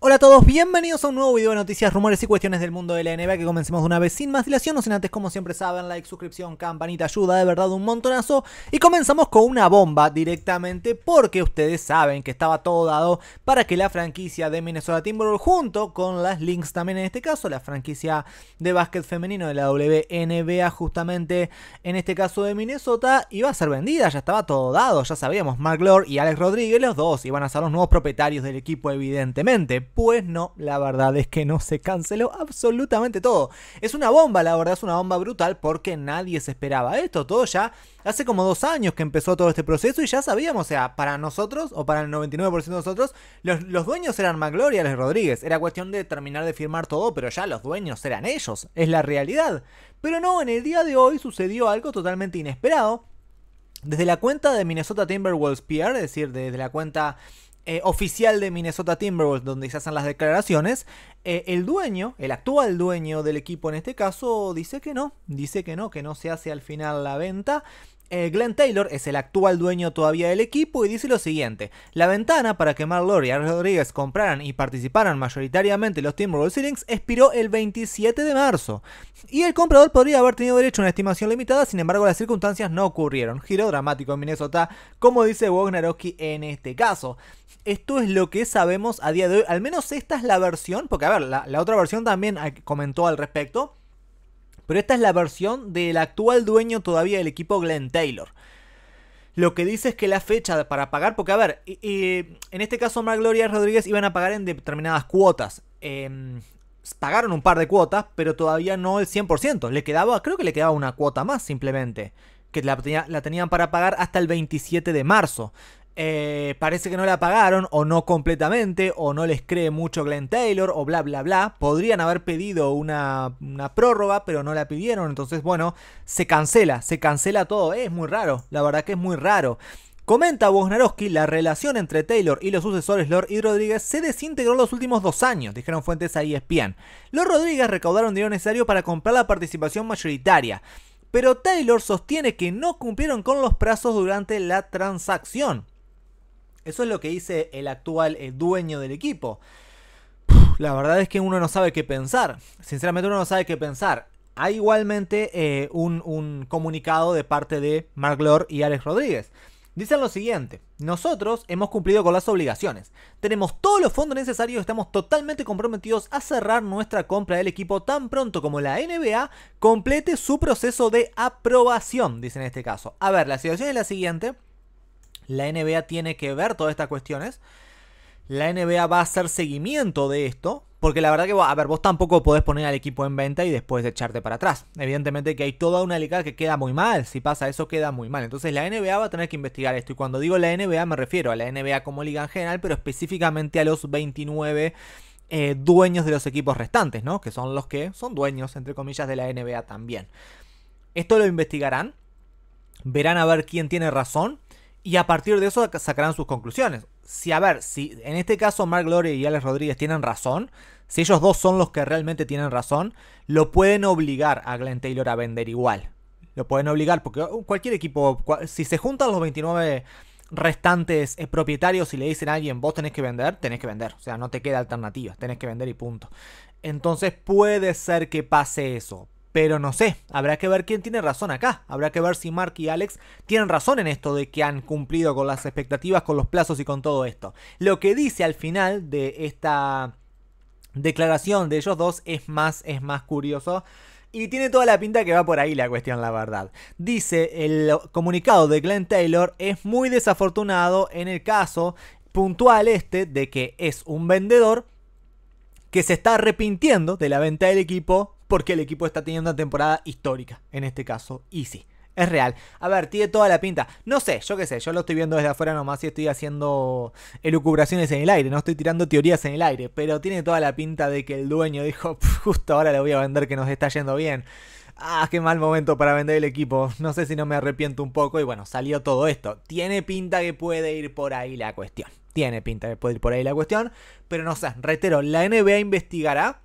Hola a todos, bienvenidos a un nuevo video de noticias, rumores y cuestiones del mundo de la NBA que comencemos de una vez sin más dilación, no sin antes como siempre saben, like, suscripción, campanita, ayuda de verdad un montonazo y comenzamos con una bomba directamente porque ustedes saben que estaba todo dado para que la franquicia de Minnesota Timberwolves junto con las Lynx también en este caso, la franquicia de básquet femenino de la WNBA justamente en este caso de Minnesota iba a ser vendida, ya estaba todo dado, ya sabíamos, Mark Lord y Alex Rodríguez los dos iban a ser los nuevos propietarios del equipo evidentemente. Pues no, la verdad es que no se canceló absolutamente todo. Es una bomba, la verdad es una bomba brutal porque nadie se esperaba esto. Todo ya hace como dos años que empezó todo este proceso y ya sabíamos, o sea, para nosotros o para el 99% de nosotros, los, dueños eran Magloria y Rodríguez. Era cuestión de terminar de firmar todo, pero ya los dueños eran ellos. Es la realidad. Pero no, en el día de hoy sucedió algo totalmente inesperado. Desde la cuenta de Minnesota Timberwolves PR, es decir, desde la cuenta eh, oficial de Minnesota Timberwolves, donde se hacen las declaraciones, eh, el dueño, el actual dueño del equipo en este caso, dice que no, dice que no, que no se hace al final la venta eh, Glenn Taylor es el actual dueño todavía del equipo y dice lo siguiente, la ventana para que Marlory y Rodríguez compraran y participaran mayoritariamente los Timberwolves Ceilings expiró el 27 de marzo y el comprador podría haber tenido derecho a una estimación limitada, sin embargo las circunstancias no ocurrieron. Giro dramático en Minnesota, como dice Wojnarowski en este caso. Esto es lo que sabemos a día de hoy, al menos esta es la versión, porque a ver, la otra versión también eh, comentó al respecto pero esta es la versión del actual dueño todavía del equipo, Glenn Taylor. Lo que dice es que la fecha para pagar, porque a ver, en este caso Margloria y Rodríguez iban a pagar en determinadas cuotas. Em, pagaron un par de cuotas, pero todavía no el 100%. Le quedaba, creo que le quedaba una cuota más simplemente. Que la, la tenían para pagar hasta el 27 de marzo. Eh, parece que no la pagaron o no completamente o no les cree mucho Glenn Taylor o bla bla bla. Podrían haber pedido una, prórroga pero no la pidieron. Entonces bueno, se cancela, se cancela todo. es muy raro, la verdad que es muy raro. Comenta Woznarowski, la relación entre Taylor y los sucesores Lord y Rodríguez se desintegró los últimos dos años, dijeron fuentes ahí ESPN. Los Rodríguez recaudaron dinero necesario para comprar la participación mayoritaria, pero Taylor sostiene que no cumplieron con los plazos durante la transacción. Eso es lo que dice el actual eh, dueño del equipo. la verdad es que uno no sabe qué pensar. Sinceramente uno no sabe qué pensar. Hay igualmente eh, un, comunicado de parte de Mark Lord y Alex Rodríguez. Dicen lo siguiente, nosotros hemos cumplido con las obligaciones, tenemos todos los fondos necesarios, estamos totalmente comprometidos a cerrar nuestra compra del equipo tan pronto como la NBA complete su proceso de aprobación, Dicen en este caso. A ver, la situación es la siguiente, la NBA tiene que ver todas estas cuestiones. La NBA va a hacer seguimiento de esto. Porque la verdad que, a ver, vos tampoco podés poner al equipo en venta y después echarte para atrás. Evidentemente que hay toda una liga que queda muy mal. Si pasa eso, queda muy mal. Entonces la NBA va a tener que investigar esto. Y cuando digo la NBA me refiero a la NBA como liga en general, pero específicamente a los 29 eh, dueños de los equipos restantes, ¿no? Que son los que son dueños, entre comillas, de la NBA también. Esto lo investigarán. Verán a ver quién tiene razón y a partir de eso sacarán sus conclusiones. Si, a ver, si en este caso Mark Glory y Alex Rodríguez tienen razón, si ellos dos son los que realmente tienen razón, lo pueden obligar a Glenn Taylor a vender igual. Lo pueden obligar porque uh, cualquier equipo, si se juntan los 29 restantes eh, propietarios y le dicen a alguien, vos tenés que vender, tenés que vender. O sea, no te queda alternativa, tenés que vender y punto. Entonces puede ser que pase eso. Pero no sé, habrá que ver quién tiene razón acá. Habrá que ver si Mark y Alex tienen razón en esto de que han cumplido con las expectativas, con los plazos y con todo esto. Lo que dice al final de esta declaración de ellos dos es más, es más curioso. Y tiene toda la pinta que va por ahí la cuestión, la verdad. Dice, el comunicado de Glenn Taylor es muy desafortunado en el caso puntual este de que es un vendedor que se está arrepintiendo de la venta del equipo porque el equipo está teniendo una temporada histórica, en este caso, y Es real. A ver, tiene toda la pinta. No sé, yo qué sé, yo lo estoy viendo desde afuera nomás y estoy haciendo elucubraciones en el aire, no estoy tirando teorías en el aire, pero tiene toda la pinta de que el dueño dijo, justo ahora le voy a vender que nos está yendo bien. Ah, qué mal momento para vender el equipo. No sé si no me arrepiento un poco y bueno, salió todo esto. Tiene pinta que puede ir por ahí la cuestión. Tiene pinta que puede ir por ahí la cuestión, pero no sé, reitero, la NBA investigará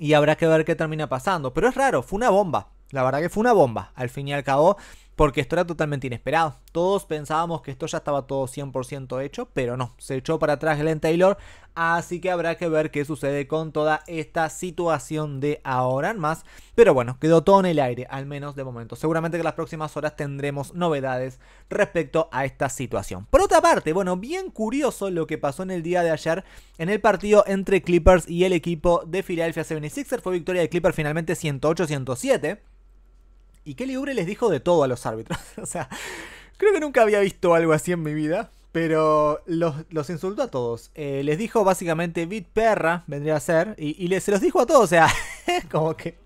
y habrá que ver qué termina pasando. Pero es raro, fue una bomba. La verdad que fue una bomba. Al fin y al cabo, porque esto era totalmente inesperado. Todos pensábamos que esto ya estaba todo 100% hecho, pero no, se echó para atrás Glenn Taylor, así que habrá que ver qué sucede con toda esta situación de ahora en más. Pero bueno, quedó todo en el aire, al menos de momento. Seguramente que en las próximas horas tendremos novedades respecto a esta situación. Por otra parte, bueno, bien curioso lo que pasó en el día de ayer en el partido entre Clippers y el equipo de Philadelphia 76ers. Fue victoria de Clippers finalmente 108-107. Y qué libre les dijo de todo a los árbitros. o sea, creo que nunca había visto algo así en mi vida. Pero los, insultó a todos. Eh, les dijo básicamente bit perra, vendría a ser. Y, les, se los dijo a todos. O sea, como que.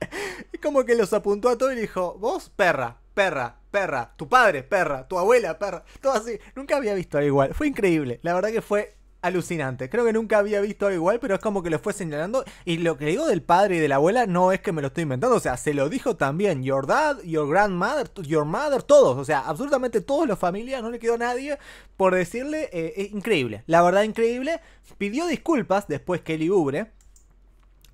Como que los apuntó a todos y dijo, vos perra, perra, perra, tu padre, perra, tu abuela, perra, todo así. Nunca había visto algo igual. Fue increíble. La verdad que fue alucinante. Creo que nunca había visto algo igual, pero es como que lo fue señalando. Y lo que digo del padre y de la abuela no es que me lo estoy inventando, o sea, se lo dijo también your dad, your grandmother, your mother, todos, o sea, absolutamente todos los familias, no le quedó nadie por decirle, es eh, eh, increíble, la verdad increíble. Pidió disculpas después que Eli Ubre,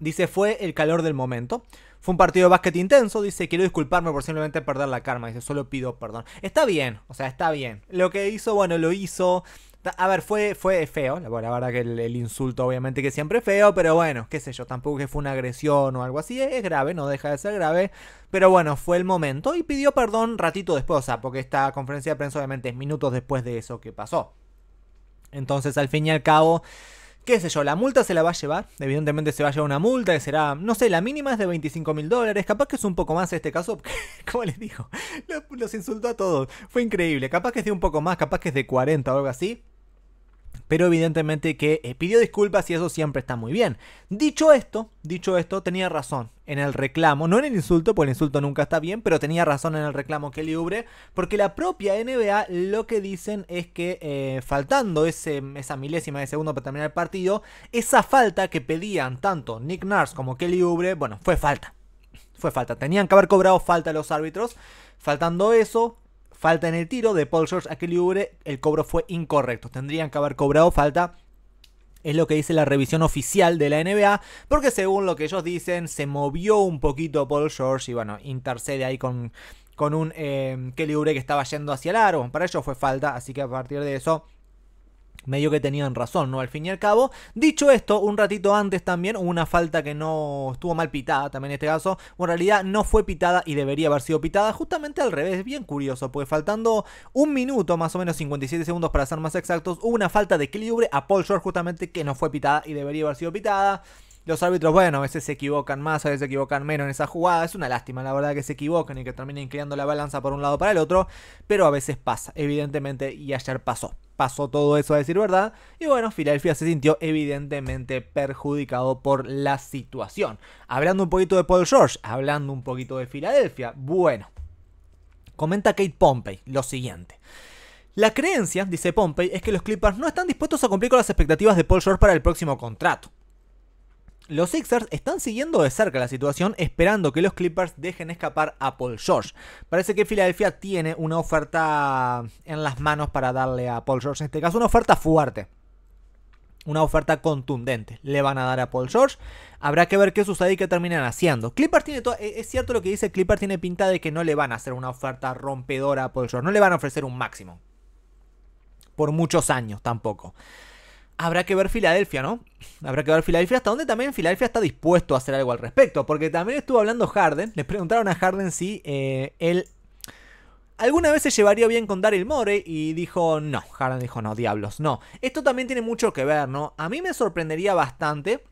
dice fue el calor del momento. Fue un partido de básquet intenso, dice, quiero disculparme por simplemente perder la karma, dice, solo pido perdón. Está bien, o sea, está bien. Lo que hizo, bueno, lo hizo, a ver, fue, fue feo, la verdad que el, insulto obviamente que siempre es feo, pero bueno, qué sé yo, tampoco que fue una agresión o algo así, es grave, no deja de ser grave, pero bueno, fue el momento y pidió perdón ratito después, o sea, porque esta conferencia de prensa obviamente es minutos después de eso que pasó. Entonces, al fin y al cabo, qué sé yo, la multa se la va a llevar, evidentemente se va a llevar una multa que será, no sé, la mínima es de 25 mil dólares, capaz que es un poco más este caso, como les dijo, los insultó a todos, fue increíble, capaz que es de un poco más, capaz que es de 40 o algo así, pero evidentemente que eh, pidió disculpas y eso siempre está muy bien. Dicho esto, dicho esto, tenía razón en el reclamo, no en el insulto, porque el insulto nunca está bien, pero tenía razón en el reclamo Kelly Ubre, porque la propia NBA lo que dicen es que eh, faltando ese, esa milésima de segundo para terminar el partido, esa falta que pedían tanto Nick Nurse como Kelly Ubre, bueno, fue falta. Fue falta. Tenían que haber cobrado falta los árbitros. Faltando eso, falta en el tiro de Paul George a Kelly el cobro fue incorrecto. Tendrían que haber cobrado falta es lo que dice la revisión oficial de la NBA, porque según lo que ellos dicen, se movió un poquito Paul George y bueno, intercede ahí con, con un eh, Kelly que estaba yendo hacia el aro. Para ellos fue falta, así que a partir de eso medio que tenían razón, ¿no? Al fin y al cabo. Dicho esto, un ratito antes también hubo una falta que no estuvo mal pitada, también en este caso. en realidad no fue pitada y debería haber sido pitada, justamente al revés, bien curioso, pues faltando un minuto, más o menos 57 segundos para ser más exactos, hubo una falta de equilibrio a Paul George justamente que no fue pitada y debería haber sido pitada. Los árbitros, bueno, a veces se equivocan más, a veces se equivocan menos en esa jugada. Es una lástima, la verdad, que se equivocan y que terminen creando la balanza por un lado para el otro. Pero a veces pasa, evidentemente, y ayer pasó pasó todo eso a decir verdad. Y bueno, Filadelfia se sintió evidentemente perjudicado por la situación. Hablando un poquito de Paul George, hablando un poquito de Filadelfia, bueno, comenta Kate Pompey lo siguiente. La creencia, dice Pompey, es que los Clippers no están dispuestos a cumplir con las expectativas de Paul George para el próximo contrato los Sixers están siguiendo de cerca la situación, esperando que los Clippers dejen escapar a Paul George. Parece que Filadelfia tiene una oferta en las manos para darle a Paul George, en este caso una oferta fuerte. Una oferta contundente. Le van a dar a Paul George. Habrá que ver qué sucede y qué terminan haciendo. Clippers tiene eh, Es cierto lo que dice Clippers, tiene pinta de que no le van a hacer una oferta rompedora a Paul George. No le van a ofrecer un máximo. Por muchos años tampoco habrá que ver Filadelfia, ¿no? Habrá que ver Filadelfia hasta donde también Filadelfia está dispuesto a hacer algo al respecto. Porque también estuvo hablando Harden. Les preguntaron a Harden si eh, él alguna vez se llevaría bien con Daryl Morey y dijo no. Harden dijo no, diablos, no. Esto también tiene mucho que ver, ¿no? A mí me sorprendería bastante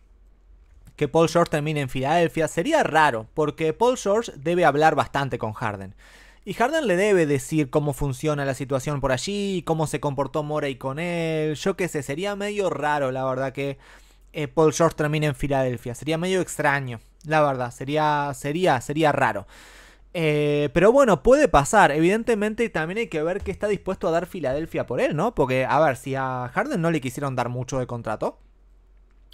que Paul George termine en Filadelfia. Sería raro, porque Paul George debe hablar bastante con Harden. Y Harden le debe decir cómo funciona la situación por allí, cómo se comportó Morey con él. Yo qué sé, sería medio raro, la verdad, que eh, Paul George termine en Filadelfia. Sería medio extraño, la verdad. Sería, sería, sería raro. Eh, pero bueno, puede pasar. Evidentemente también hay que ver qué está dispuesto a dar Filadelfia por él, ¿no? Porque, a ver, si a Harden no le quisieron dar mucho de contrato,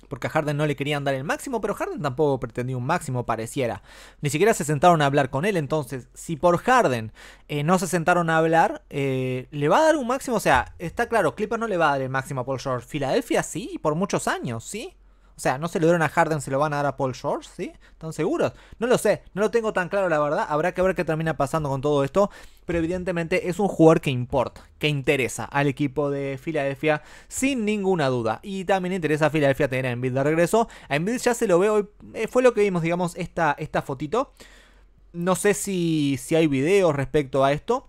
porque a Harden no le querían dar el máximo, pero Harden tampoco pretendía un máximo, pareciera. Ni siquiera se sentaron a hablar con él, entonces, si por Harden eh, no se sentaron a hablar, eh, ¿le va a dar un máximo? O sea, está claro, Clippers no le va a dar el máximo a Paul George. Filadelfia sí, por muchos años, ¿sí? O sea, no se lo dieron a Harden, se lo van a dar a Paul George, ¿sí? ¿Están seguros? No lo sé, no lo tengo tan claro la verdad. Habrá que ver qué termina pasando con todo esto. Pero evidentemente es un jugador que importa, que interesa al equipo de Filadelfia sin ninguna duda. Y también interesa a Filadelfia tener a Embiid de regreso. A Embiid ya se lo veo, eh, fue lo que vimos, digamos, esta, esta fotito. No sé si, si hay videos respecto a esto.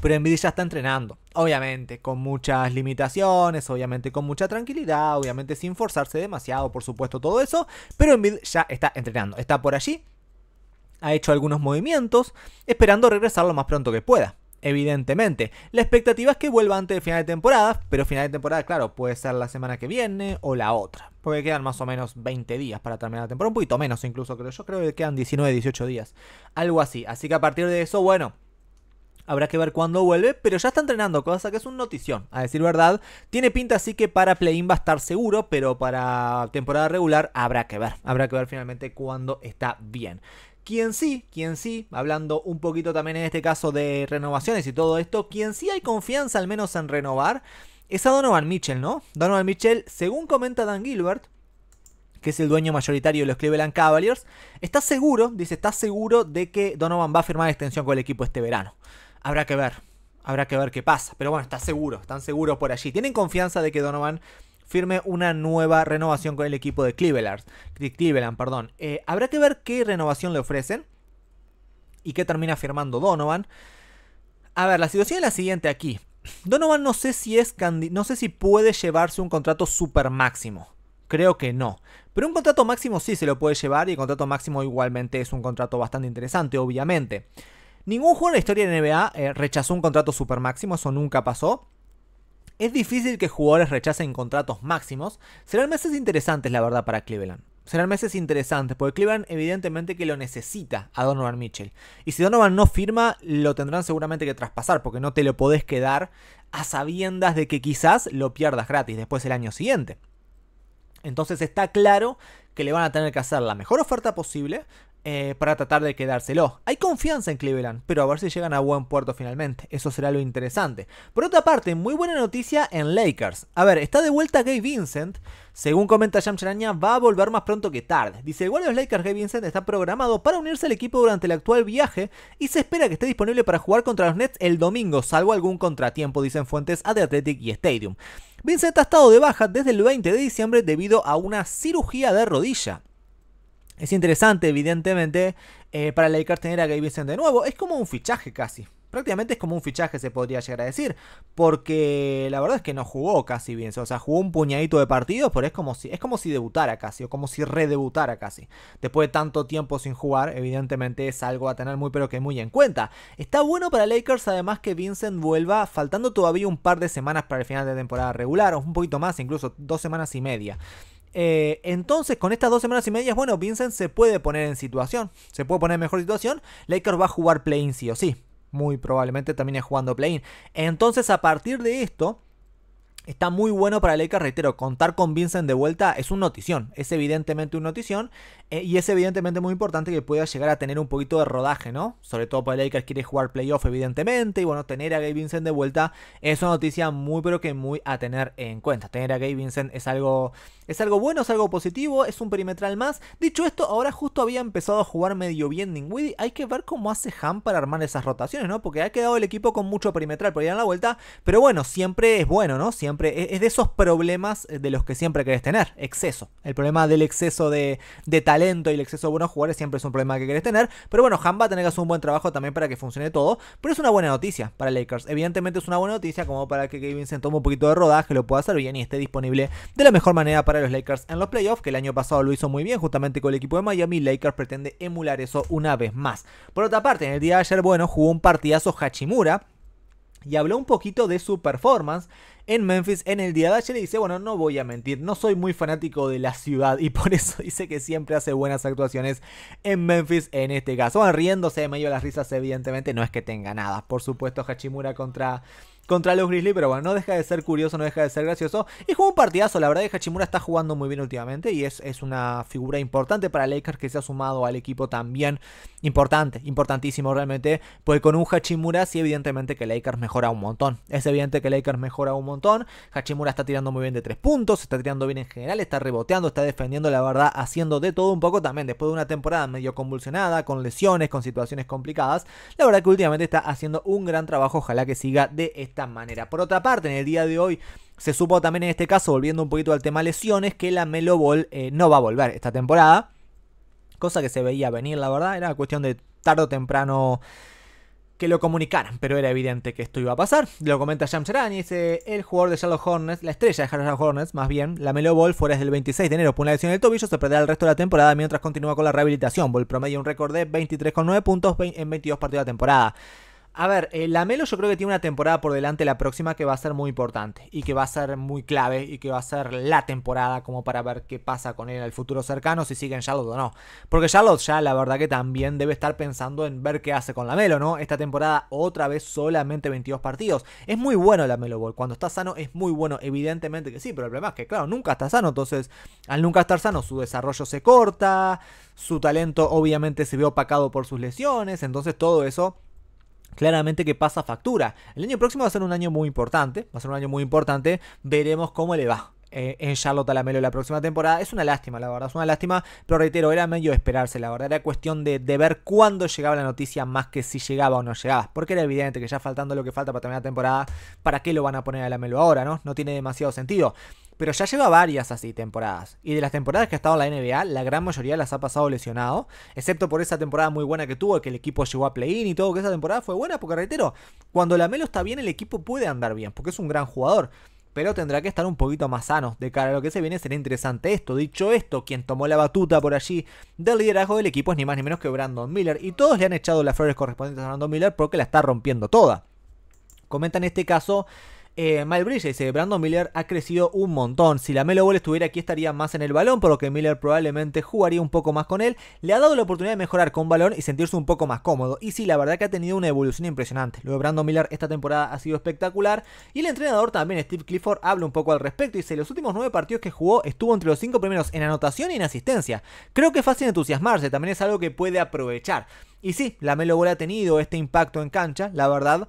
Pero Envid ya está entrenando, obviamente, con muchas limitaciones, obviamente con mucha tranquilidad, obviamente sin forzarse demasiado, por supuesto, todo eso. Pero Envid ya está entrenando, está por allí, ha hecho algunos movimientos, esperando regresar lo más pronto que pueda. Evidentemente, la expectativa es que vuelva antes del final de temporada, pero final de temporada, claro, puede ser la semana que viene o la otra, porque quedan más o menos 20 días para terminar la temporada, un poquito menos incluso, creo yo, creo que quedan 19, 18 días, algo así. Así que a partir de eso, bueno, Habrá que ver cuándo vuelve, pero ya está entrenando, cosa que es un notición, a decir verdad. Tiene pinta así que para play-in va a estar seguro, pero para temporada regular habrá que ver. Habrá que ver finalmente cuándo está bien. Quien sí, quien sí, hablando un poquito también en este caso de renovaciones y todo esto, quien sí hay confianza al menos en renovar es a Donovan Mitchell, ¿no? Donovan Mitchell, según comenta Dan Gilbert, que es el dueño mayoritario de los Cleveland Cavaliers, está seguro, dice, está seguro de que Donovan va a firmar extensión con el equipo este verano. Habrá que ver. Habrá que ver qué pasa. Pero bueno, está seguro, están seguros por allí. Tienen confianza de que Donovan firme una nueva renovación con el equipo de Cleveland. perdón. Eh, habrá que ver qué renovación le ofrecen y qué termina firmando Donovan. A ver, la situación es la siguiente aquí. Donovan no sé si es no sé si puede llevarse un contrato super máximo. Creo que no. Pero un contrato máximo sí se lo puede llevar y el contrato máximo igualmente es un contrato bastante interesante, obviamente. Ningún jugador de la historia de NBA eh, rechazó un contrato super máximo, eso nunca pasó. Es difícil que jugadores rechacen contratos máximos. Serán meses interesantes, la verdad, para Cleveland. Serán meses interesantes, porque Cleveland evidentemente que lo necesita a Donovan Mitchell. Y si Donovan no firma, lo tendrán seguramente que traspasar, porque no te lo podés quedar a sabiendas de que quizás lo pierdas gratis después el año siguiente. Entonces está claro que le van a tener que hacer la mejor oferta posible eh, para tratar de quedárselo. Hay confianza en Cleveland, pero a ver si llegan a buen puerto finalmente. Eso será lo interesante. Por otra parte, muy buena noticia en Lakers. A ver, está de vuelta Gay Vincent. Según comenta Jam Charania, va a volver más pronto que tarde. Dice, igual los Lakers Gay Vincent está programado para unirse al equipo durante el actual viaje y se espera que esté disponible para jugar contra los Nets el domingo, salvo algún contratiempo, dicen fuentes a The Athletic y Stadium. Vincent ha estado de baja desde el 20 de diciembre debido a una cirugía de rodilla. Es interesante, evidentemente, eh, para Lakers tener a Gabe Vincent de nuevo. Es como un fichaje casi. Prácticamente es como un fichaje, se podría llegar a decir. Porque la verdad es que no jugó casi bien. O sea, jugó un puñadito de partidos, pero es como si, es como si debutara casi, o como si redebutara casi. Después de tanto tiempo sin jugar, evidentemente es algo a tener muy, pero que muy en cuenta. Está bueno para Lakers, además, que Vincent vuelva, faltando todavía un par de semanas para el final de temporada regular, o un poquito más, incluso dos semanas y media. Eh, entonces, con estas dos semanas y medias, bueno, Vincent se puede poner en situación. Se puede poner en mejor situación. Lakers va a jugar play-in sí o sí. Muy probablemente termine jugando play-in. Entonces, a partir de esto, Está muy bueno para Lakers, reitero, contar con Vincent de vuelta es una notición, es evidentemente Una notición eh, y es evidentemente muy importante que pueda llegar a tener un poquito de rodaje, ¿no? Sobre todo para Lakers, quiere jugar playoff evidentemente y bueno, tener a Gabe Vincent de vuelta es una noticia muy pero que muy a tener en cuenta. Tener a Gabe Vincent es algo, es algo bueno, es algo positivo, es un perimetral más. Dicho esto, ahora justo había empezado a jugar medio bien Ningwidi. hay que ver cómo hace Ham para armar esas rotaciones, ¿no? Porque ha quedado el equipo con mucho perimetral por ir a la vuelta, pero bueno, siempre es bueno, ¿no? Siempre e-, es de esos problemas eh, de los que siempre querés tener, exceso. El problema del exceso de, talento y el exceso de buenos jugadores siempre es un problema que querés tener, pero bueno, Han va a tener que hacer un buen trabajo también para que funcione todo, pero es una buena noticia para Lakers. Evidentemente es una buena noticia como para que Kevin se tome un poquito de rodaje, lo pueda hacer bien y esté disponible de la mejor manera para los Lakers en los playoffs, que el año pasado lo hizo muy bien justamente con el equipo de Miami, Lakers pretende emular eso una vez más. Por otra parte, en el día de ayer, bueno, jugó un partidazo Hachimura, y habló un poquito de su performance en Memphis en el día de ayer y dice, bueno, no voy a mentir, no soy muy fanático de la ciudad y por eso dice que siempre hace buenas actuaciones en Memphis en este caso. Bueno, riéndose de medio de las risas, evidentemente, no es que tenga nada. Por supuesto, Hachimura contra contra los Grizzlies, pero bueno, no deja de ser curioso, no deja de ser gracioso. Y jugó un partidazo, la verdad que Hachimura está jugando muy bien últimamente y es, es una figura importante para Lakers que se ha sumado al equipo también. Importante, importantísimo realmente, pues con un Hachimura sí evidentemente que Lakers mejora un montón. Es evidente que Lakers mejora un montón. Hachimura está tirando muy bien de tres puntos, está tirando bien en general, está reboteando, está defendiendo, la verdad, haciendo de todo un poco también después de una temporada medio convulsionada, con lesiones, con situaciones complicadas. La verdad que últimamente está haciendo un gran trabajo, ojalá que siga de esta manera. Por otra parte, en el día de hoy se supo también en este caso, volviendo un poquito al tema lesiones, que la Melo Ball eh, no va a volver esta temporada. Cosa que se veía venir, la verdad. Era cuestión de tarde o temprano que lo comunicaran, pero era evidente que esto iba a pasar. Lo comenta James y dice, el jugador de Charlotte Hornets, la estrella de Charlotte Hornets, más bien, la Melo Ball fuera desde el 26 de enero por una lesión del tobillo, se perderá el resto de la temporada mientras continúa con la rehabilitación. Ball promedia un récord de 23,9 puntos en 22 partidos de la temporada. A ver, eh, la Lamelo yo creo que tiene una temporada por delante la próxima que va a ser muy importante y que va a ser muy clave y que va a ser la temporada como para ver qué pasa con él en el futuro cercano, si sigue en Charlotte o no. Porque Charlotte ya la verdad que también debe estar pensando en ver qué hace con Lamelo, ¿no? Esta temporada otra vez solamente 22 partidos. Es muy bueno Lamelo Ball, cuando está sano es muy bueno, evidentemente que sí, pero el problema es que claro, nunca está sano, entonces al nunca estar sano su desarrollo se corta, su talento obviamente se ve opacado por sus lesiones, entonces todo eso claramente que pasa factura. El año próximo va a ser un año muy importante, va a ser un año muy importante, veremos cómo le va. Eh, en Charlotte a la Melo la próxima temporada. Es una lástima, la verdad, es una lástima, pero reitero, era medio esperarse, la verdad, era cuestión de, ver cuándo llegaba la noticia más que si llegaba o no llegaba, porque era evidente que ya faltando lo que falta para terminar la temporada, ¿para qué lo van a poner a la Melo ahora, no? No tiene demasiado sentido pero ya lleva varias así temporadas. Y de las temporadas que ha estado en la NBA, la gran mayoría las ha pasado lesionado, excepto por esa temporada muy buena que tuvo, que el equipo llegó a play-in y todo, que esa temporada fue buena, porque reitero, cuando Melo está bien, el equipo puede andar bien, porque es un gran jugador pero tendrá que estar un poquito más sano. De cara a lo que se viene será interesante esto. Dicho esto, quien tomó la batuta por allí del liderazgo del equipo es ni más ni menos que Brandon Miller. Y todos le han echado las flores correspondientes a Brandon Miller porque la está rompiendo toda. Comenta en este caso eh, Miles dice, Brandon Miller ha crecido un montón. Si la Melo Ball estuviera aquí estaría más en el balón, por lo que Miller probablemente jugaría un poco más con él. Le ha dado la oportunidad de mejorar con balón y sentirse un poco más cómodo. Y sí, la verdad que ha tenido una evolución impresionante. Lo de Brandon Miller esta temporada ha sido espectacular. Y el entrenador también, Steve Clifford, habla un poco al respecto. Dice, los últimos nueve partidos que jugó estuvo entre los cinco primeros en anotación y en asistencia. Creo que es fácil entusiasmarse, también es algo que puede aprovechar. Y sí, la Melo Ball ha tenido este impacto en cancha, la verdad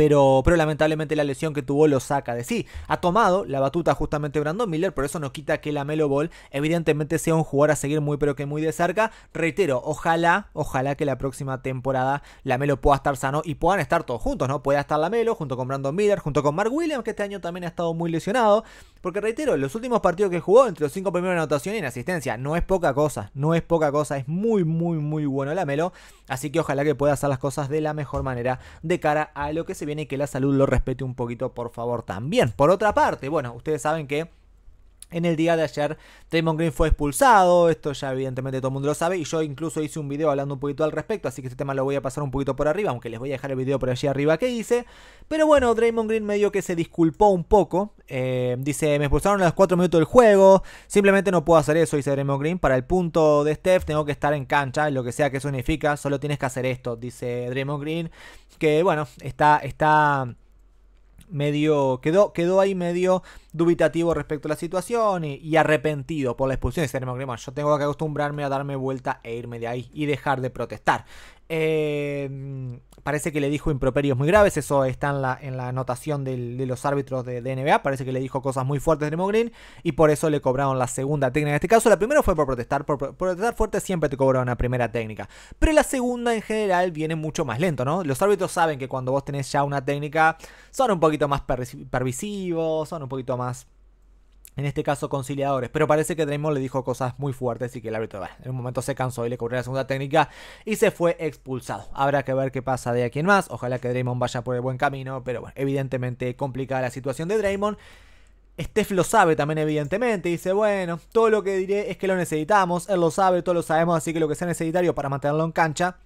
pero, pero lamentablemente la lesión que tuvo lo saca de sí. Ha tomado la batuta justamente Brandon Miller, por eso no quita que la Melo Ball evidentemente sea un jugador a seguir muy pero que muy de cerca. Reitero, ojalá, ojalá que la próxima temporada la Melo pueda estar sano y puedan estar todos juntos, ¿no? Pueda estar la Melo junto con Brandon Miller, junto con Mark Williams, que este año también ha estado muy lesionado. Porque reitero, los últimos partidos que jugó, entre los cinco primeros en anotación y en asistencia, no es poca cosa, no es poca cosa, es muy, muy, muy bueno Lamelo. Así que ojalá que pueda hacer las cosas de la mejor manera de cara a lo que se viene y que la salud lo respete un poquito, por favor, también. Por otra parte, bueno, ustedes saben que en el día de ayer, Draymond Green fue expulsado, esto ya evidentemente todo el mundo lo sabe, y yo incluso hice un video hablando un poquito al respecto, así que este tema lo voy a pasar un poquito por arriba, aunque les voy a dejar el video por allí arriba que hice. Pero bueno, Draymond Green medio que se disculpó un poco, eh, dice, me expulsaron a los 4 minutos del juego, simplemente no puedo hacer eso, dice Draymond Green, para el punto de Steph tengo que estar en cancha, lo que sea que eso significa, solo tienes que hacer esto, dice Draymond Green, que bueno, está... está medio, quedó, quedó ahí medio dubitativo respecto a la situación y, arrepentido por la expulsión de Sergio Yo tengo que acostumbrarme a darme vuelta e irme de ahí y dejar de protestar. Eh, parece que le dijo improperios muy graves, eso está en la, anotación de los árbitros de, NBA, parece que le dijo cosas muy fuertes de Nemo Green y por eso le cobraron la segunda técnica. En este caso la primera fue por protestar, por, protestar fuerte siempre te cobran una primera técnica, pero la segunda en general viene mucho más lento, ¿no? Los árbitros saben que cuando vos tenés ya una técnica son un poquito más pervisivos, son un poquito más en este caso conciliadores. Pero parece que Draymond le dijo cosas muy fuertes y que el árbitro en un momento se cansó y le ocurrió la segunda técnica y se fue expulsado. Habrá que ver qué pasa de aquí en más. Ojalá que Draymond vaya por el buen camino, pero bueno, evidentemente complicada la situación de Draymond. Steph lo sabe también, evidentemente. Dice, bueno, todo lo que diré es que lo necesitamos. Él lo sabe, todos lo sabemos, así que lo que sea necesario para mantenerlo en cancha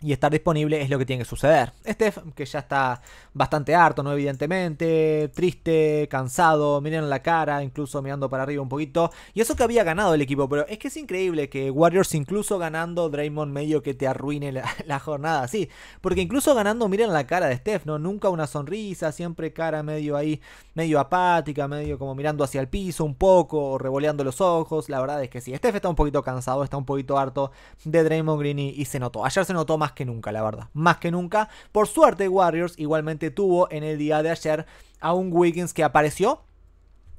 y estar disponible es lo que tiene que suceder. Steph, que ya está bastante harto, ¿no? Evidentemente, triste, cansado, miren la cara, incluso mirando para arriba un poquito. Y eso que había ganado el equipo, pero es que es increíble que Warriors, incluso ganando, Draymond medio que te arruine la, jornada sí Porque incluso ganando, miren la cara de Steph, ¿no? Nunca una sonrisa, siempre cara medio ahí, medio apática, medio como mirando hacia el piso un poco, o revoleando los ojos. La verdad es que sí, Steph está un poquito cansado, está un poquito harto de Draymond Green y se notó. Ayer se notó más más que nunca, la verdad. Más que nunca. Por suerte, Warriors igualmente tuvo en el día de ayer a un Wiggins que apareció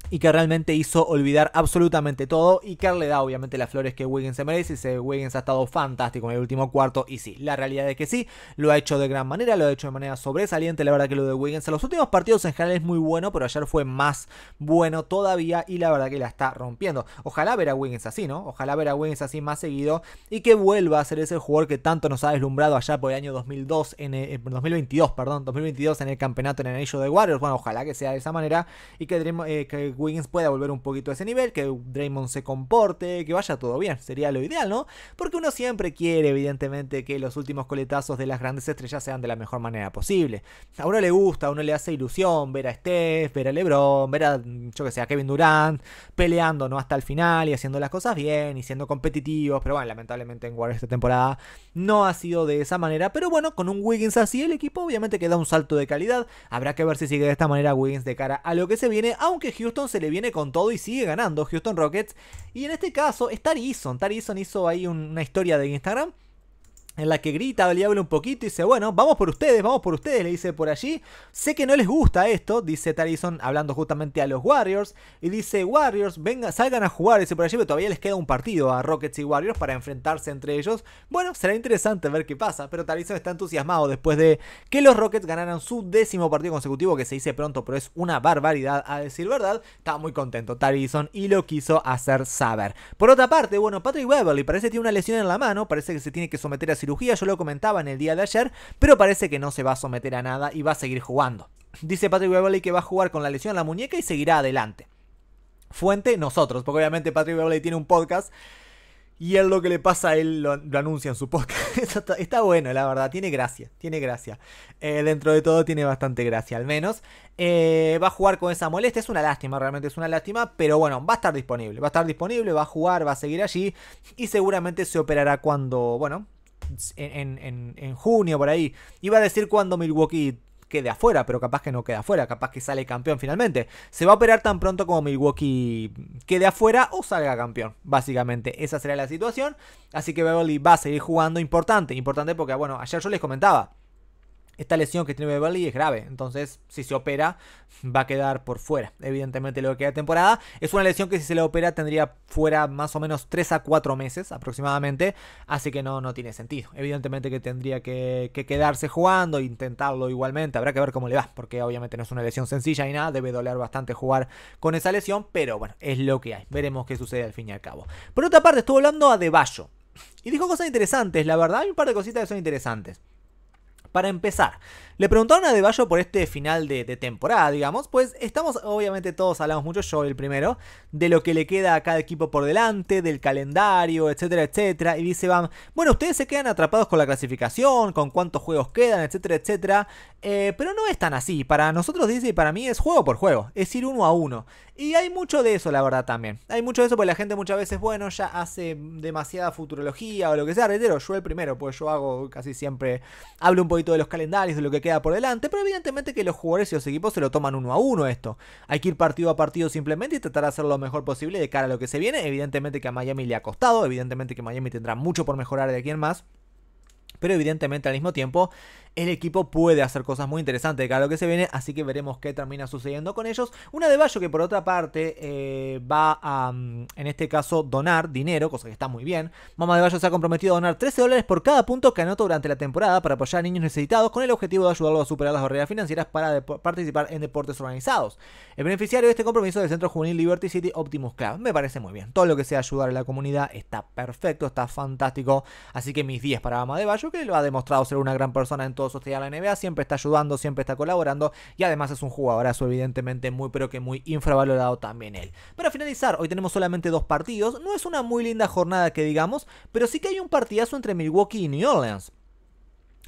y que realmente hizo olvidar absolutamente todo. Y que le da obviamente las flores que Wiggins se merece. Y Wiggins ha estado fantástico en el último cuarto. Y sí, la realidad es que sí, lo ha hecho de gran manera, lo ha hecho de manera sobresaliente. La verdad que lo de Wiggins en los últimos partidos en general es muy bueno, pero ayer fue más bueno todavía. Y la verdad que la está rompiendo. Ojalá ver a Wiggins así, ¿no? Ojalá ver a Wiggins así más seguido y que vuelva a ser ese jugador que tanto nos ha deslumbrado allá por el año 2002, en 2022, eh, perdón, 2022 en el campeonato en el anillo de Warriors. Bueno, ojalá que sea de esa manera y que, eh, que Wiggins pueda volver un poquito a ese nivel, que Draymond se comporte, que vaya todo bien. Sería lo ideal, ¿no? Porque uno siempre quiere, evidentemente, que los últimos coletazos de las grandes estrellas sean de la mejor manera posible. A uno le gusta, a uno le hace ilusión ver a Steph, ver a LeBron, ver a, yo que sé, a Kevin Durant peleando, ¿no? Hasta el final y haciendo las cosas bien y siendo competitivos. Pero bueno, lamentablemente en Warriors esta temporada no ha sido de esa manera. Pero bueno, con un Wiggins así, el equipo obviamente queda un salto de calidad. Habrá que ver si sigue de esta manera Wiggins de cara a lo que se viene, aunque Houston se le viene con todo y sigue ganando Houston Rockets. Y en este caso es Tarison. Eason. hizo ahí una historia de Instagram en la que grita, le habla un poquito y dice, bueno, vamos por ustedes, vamos por ustedes, le dice por allí. Sé que no les gusta esto, dice Tarison hablando justamente a los Warriors, y dice, Warriors, venga, salgan a jugar, ese por allí, pero todavía les queda un partido a Rockets y Warriors para enfrentarse entre ellos. Bueno, será interesante ver qué pasa, pero Tarison está entusiasmado después de que los Rockets ganaran su décimo partido consecutivo, que se dice pronto, pero es una barbaridad a decir verdad. Está muy contento Tarison y lo quiso hacer saber. Por otra parte, bueno, Patrick Beverly parece que tiene una lesión en la mano, parece que se tiene que someter a cirugía yo lo comentaba en el día de ayer, pero parece que no se va a someter a nada y va a seguir jugando. Dice Patrick Beverly que va a jugar con la lesión en la muñeca y seguirá adelante. Fuente, nosotros, porque obviamente Patrick Beverly tiene un podcast y es lo que le pasa a él lo, anuncia en su podcast. está, bueno, la verdad, tiene gracia, tiene gracia. Eh, dentro de todo tiene bastante gracia, al menos. Eh, va a jugar con esa molestia, es una lástima, realmente es una lástima, pero bueno, va a estar disponible, va a estar disponible, va a jugar, va a seguir allí y seguramente se operará cuando, bueno, en, en, junio por ahí. Iba a decir cuando Milwaukee quede afuera, pero capaz que no queda afuera, capaz que sale campeón finalmente. Se va a operar tan pronto como Milwaukee quede afuera o salga campeón, básicamente. Esa será la situación. Así que Beverly va a seguir jugando importante, importante porque, bueno, ayer yo les comentaba esta lesión que tiene Beverly es grave, entonces si se opera va a quedar por fuera. Evidentemente lo que queda temporada es una lesión que si se le opera tendría fuera más o menos 3 a 4 meses aproximadamente, así que no, no tiene sentido. Evidentemente que tendría que, que quedarse jugando, intentarlo igualmente, habrá que ver cómo le va, porque obviamente no es una lesión sencilla y nada, debe doler bastante jugar con esa lesión, pero bueno, es lo que hay, veremos qué sucede al fin y al cabo. Por otra parte, estuvo hablando a Deballo. Y dijo cosas interesantes, la verdad, hay un par de cositas que son interesantes. Para empezar, le preguntaron a De por este final de, temporada, digamos, pues estamos, obviamente todos hablamos mucho, yo el primero, de lo que le queda a cada equipo por delante, del calendario, etcétera, etcétera, y dice van, bueno, ustedes se quedan atrapados con la clasificación, con cuántos juegos quedan, etcétera, etcétera, eh, pero no es tan así, para nosotros dice, y para mí es juego por juego, es ir uno a uno, y hay mucho de eso, la verdad, también. Hay mucho de eso porque la gente muchas veces, bueno, ya hace demasiada futurología o lo que sea. Reitero, yo el primero, pues yo hago casi siempre, hablo un poquito de los calendarios, de lo que queda por delante. Pero evidentemente que los jugadores y los equipos se lo toman uno a uno esto. Hay que ir partido a partido simplemente y tratar de hacer lo mejor posible de cara a lo que se viene. Evidentemente que a Miami le ha costado, evidentemente que Miami tendrá mucho por mejorar de aquí en más. Pero evidentemente al mismo tiempo el equipo puede hacer cosas muy interesantes claro lo que se viene, así que veremos qué termina sucediendo con ellos. Una de Bayo que por otra parte eh, va a, mm, en este caso, donar dinero, cosa que está muy bien. Mama de Bayo se ha comprometido a donar 13 dólares por cada punto que anota durante la temporada para apoyar a niños necesitados con el objetivo de ayudarlos a superar las barreras financieras para participar en deportes organizados. El beneficiario de este compromiso es el Centro Juvenil Liberty City Optimus Club. Me parece muy bien. Todo lo que sea ayudar a la comunidad está perfecto, está fantástico. Así que mis 10 para Mama de Bayo, que lo ha demostrado ser una gran persona en todo la NBA, siempre está ayudando, siempre está colaborando y además es un jugadorazo evidentemente muy pero que muy infravalorado también él. Para finalizar, hoy tenemos solamente dos partidos, no es una muy linda jornada que digamos, pero sí que hay un partidazo entre Milwaukee y New Orleans.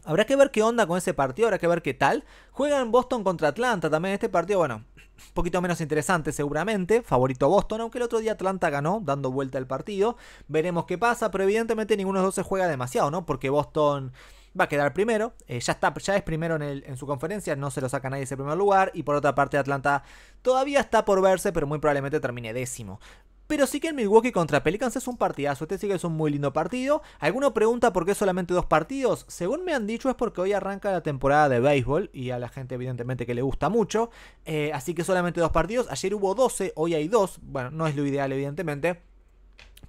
Habrá que ver qué onda con ese partido, habrá que ver qué tal. Juegan Boston contra Atlanta también este partido, bueno, un poquito menos interesante seguramente, favorito Boston, aunque el otro día Atlanta ganó dando vuelta al partido. Veremos qué pasa, pero evidentemente ninguno de los dos se juega demasiado, ¿no? Porque Boston va a quedar primero. Eh, ya, está, ya es primero en, su conferencia, no se lo saca nadie ese primer lugar. Y por otra parte, Atlanta todavía está por verse, pero muy probablemente termine décimo. Pero sí que en Milwaukee contra Pelicans es un partidazo. Este sí que es un muy lindo partido. ¿Alguno pregunta por qué solamente dos partidos? Según me han dicho es porque hoy arranca la temporada de béisbol y a la gente evidentemente que le gusta mucho. Eh, así que solamente dos partidos. Ayer hubo 12, hoy hay dos. Bueno, no es lo ideal evidentemente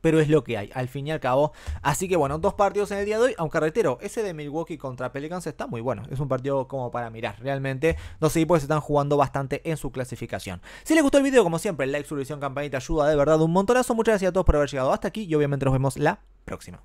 pero es lo que hay, al fin y al cabo. Así que bueno, dos partidos en el día de hoy, aunque reitero, ese de Milwaukee contra Pelicans está muy bueno, es un partido como para mirar, realmente dos equipos están jugando bastante en su clasificación. Si les gustó el video, como siempre, like, suscripción, campanita, ayuda de verdad un montonazo, muchas gracias a todos por haber llegado hasta aquí y obviamente nos vemos la próxima.